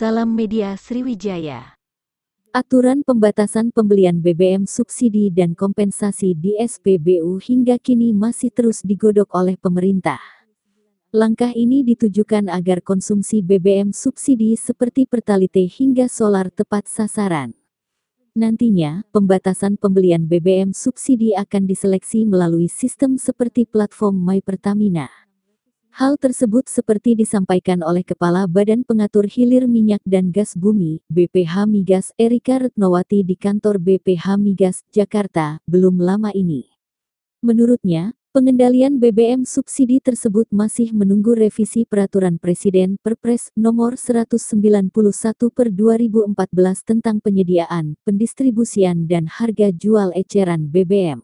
Salam Media Sriwijaya. Aturan pembatasan pembelian BBM subsidi dan kompensasi di SPBU hingga kini masih terus digodok oleh pemerintah. Langkah ini ditujukan agar konsumsi BBM subsidi seperti Pertalite hingga solar tepat sasaran. Nantinya, pembatasan pembelian BBM subsidi akan diseleksi melalui sistem seperti platform My Pertamina. Hal tersebut seperti disampaikan oleh Kepala Badan Pengatur Hilir Minyak dan Gas Bumi, BPH Migas, Erika Retnowati di kantor BPH Migas, Jakarta, belum lama ini. Menurutnya, pengendalian BBM subsidi tersebut masih menunggu revisi Peraturan Presiden Perpres Nomor 191 per 2014 tentang penyediaan, pendistribusian dan harga jual eceran BBM.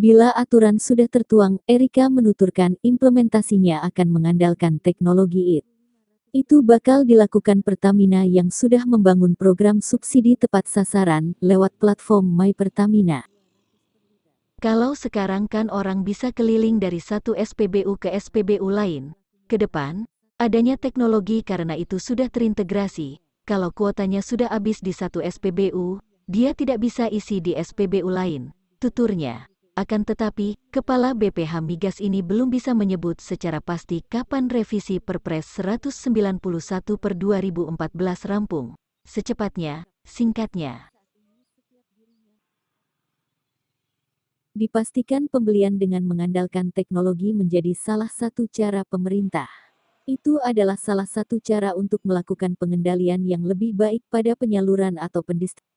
Bila aturan sudah tertuang, Erika menuturkan implementasinya akan mengandalkan teknologi IT. Itu bakal dilakukan Pertamina yang sudah membangun program subsidi tepat sasaran lewat platform My Pertamina. Kalau sekarang kan orang bisa keliling dari satu SPBU ke SPBU lain, ke depan, adanya teknologi karena itu sudah terintegrasi. Kalau kuotanya sudah habis di satu SPBU, dia tidak bisa isi di SPBU lain, tuturnya. Akan tetapi, Kepala BPH Migas ini belum bisa menyebut secara pasti kapan revisi Perpres 191 per 2014 rampung. Secepatnya, singkatnya. Dipastikan pembelian dengan mengandalkan teknologi menjadi salah satu cara pemerintah. Itu adalah salah satu cara untuk melakukan pengendalian yang lebih baik pada penyaluran atau pendistribusian.